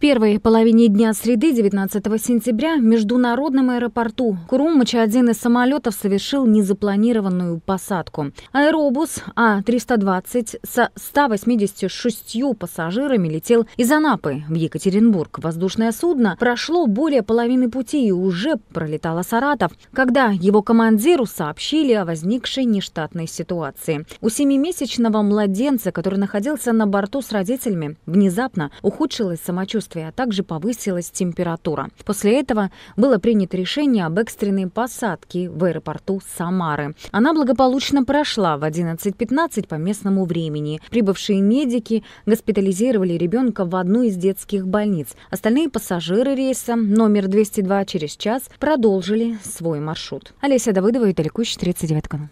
первой половине дня среды 19 сентября в международном аэропорту Курумыча один из самолетов совершил незапланированную посадку. Аэробус А-320 со 186 пассажирами летел из Анапы в Екатеринбург. Воздушное судно прошло более половины пути и уже пролетало Саратов, когда его командиру сообщили о возникшей нештатной ситуации. У семимесячного младенца, который находился на борту с родителями, внезапно ухудшилось самочувствие самочувствие, а также повысилась температура. После этого было принято решение об экстренной посадке в аэропорту Самары. Она благополучно прошла в 11.15 по местному времени. Прибывшие медики госпитализировали ребенка в одну из детских больниц. Остальные пассажиры рейса номер 202 через час продолжили свой маршрут. Олеся Давыдова, Виталий Кущ, 39 канал.